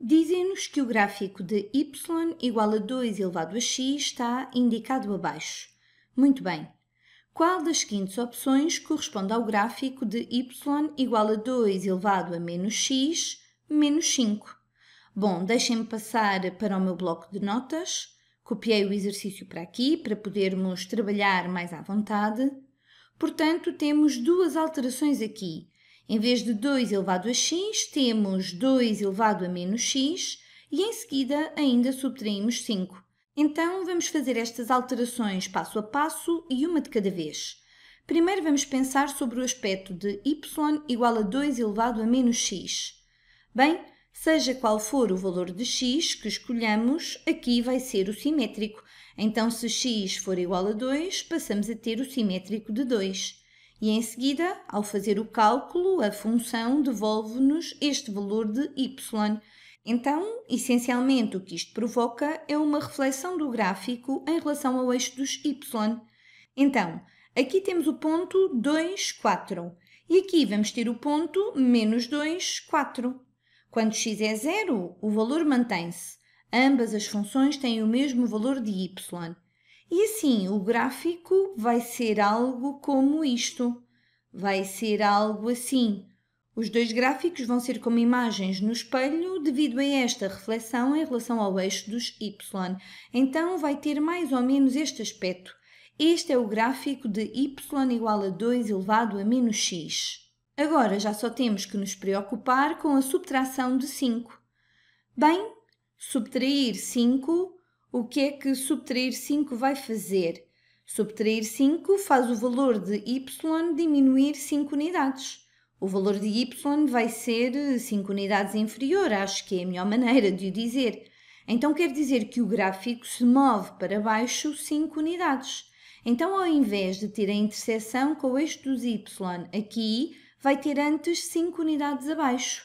Dizem-nos que o gráfico de y igual a 2 elevado a x está indicado abaixo. Muito bem. Qual das seguintes opções corresponde ao gráfico de y igual a 2 elevado a menos x menos 5? Bom, deixem-me passar para o meu bloco de notas. Copiei o exercício para aqui para podermos trabalhar mais à vontade. Portanto, temos duas alterações aqui. Em vez de 2 elevado a x, temos 2 elevado a menos x e em seguida ainda subtraímos 5. Então vamos fazer estas alterações passo a passo e uma de cada vez. Primeiro vamos pensar sobre o aspecto de y igual a 2 elevado a menos x. Bem, seja qual for o valor de x que escolhamos, aqui vai ser o simétrico. Então se x for igual a 2, passamos a ter o simétrico de 2 e em seguida, ao fazer o cálculo, a função devolve-nos este valor de y. Então, essencialmente, o que isto provoca é uma reflexão do gráfico em relação ao eixo dos y. Então, aqui temos o ponto 2, 4 e aqui vamos ter o ponto menos 2, 4. Quando x é zero, o valor mantém-se. Ambas as funções têm o mesmo valor de y. E assim, o gráfico vai ser algo como isto. Vai ser algo assim. Os dois gráficos vão ser como imagens no espelho devido a esta reflexão em relação ao eixo dos y. Então vai ter mais ou menos este aspecto. Este é o gráfico de y igual a 2 elevado a menos x. Agora já só temos que nos preocupar com a subtração de 5. Bem, subtrair 5 o que é que subtrair 5 vai fazer? Subtrair 5 faz o valor de y diminuir 5 unidades. O valor de y vai ser 5 unidades inferior, acho que é a melhor maneira de o dizer. Então quer dizer que o gráfico se move para baixo 5 unidades. Então, ao invés de ter a interseção com o eixo dos y aqui, vai ter antes 5 unidades abaixo.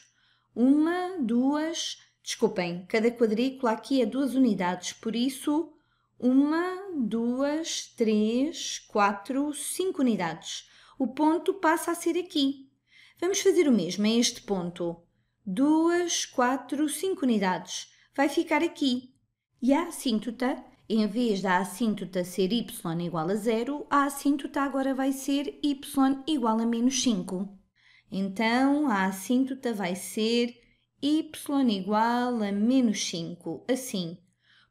1, 2, Desculpem, cada quadrícula aqui é duas unidades, por isso uma, duas, três, quatro, cinco unidades. O ponto passa a ser aqui. Vamos fazer o mesmo a é este ponto. Duas, quatro, cinco unidades. Vai ficar aqui. E a assíntota, em vez da assíntota ser y igual a zero, a assíntota agora vai ser y igual a menos 5. Então, a assíntota vai ser y igual a menos 5, assim.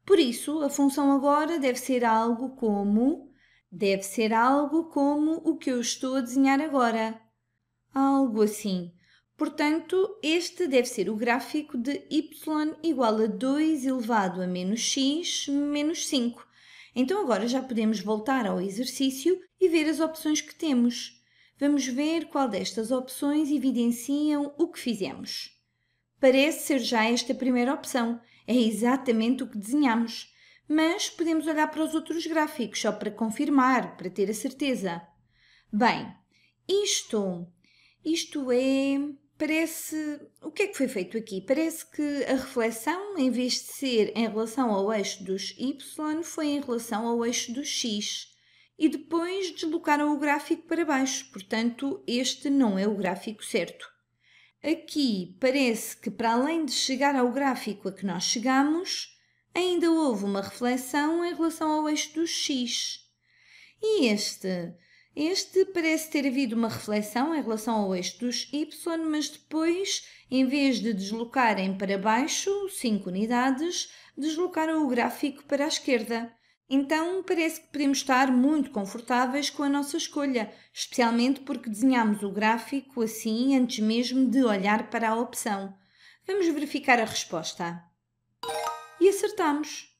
Por isso, a função agora deve ser algo como... Deve ser algo como o que eu estou a desenhar agora. Algo assim. Portanto, este deve ser o gráfico de y igual a 2 elevado a menos x menos 5. Então agora já podemos voltar ao exercício e ver as opções que temos. Vamos ver qual destas opções evidenciam o que fizemos parece ser já esta primeira opção. É exatamente o que desenhamos. Mas podemos olhar para os outros gráficos só para confirmar, para ter a certeza. Bem, isto, isto é, parece, o que é que foi feito aqui? Parece que a reflexão, em vez de ser em relação ao eixo dos y, foi em relação ao eixo do x. E depois deslocaram o gráfico para baixo, portanto, este não é o gráfico certo. Aqui parece que, para além de chegar ao gráfico a que nós chegamos, ainda houve uma reflexão em relação ao eixo do X. E este? Este parece ter havido uma reflexão em relação ao eixo dos Y, mas depois, em vez de deslocarem para baixo 5 unidades, deslocaram o gráfico para a esquerda. Então, parece que podemos estar muito confortáveis com a nossa escolha, especialmente porque desenhamos o gráfico assim antes mesmo de olhar para a opção. Vamos verificar a resposta. E acertamos!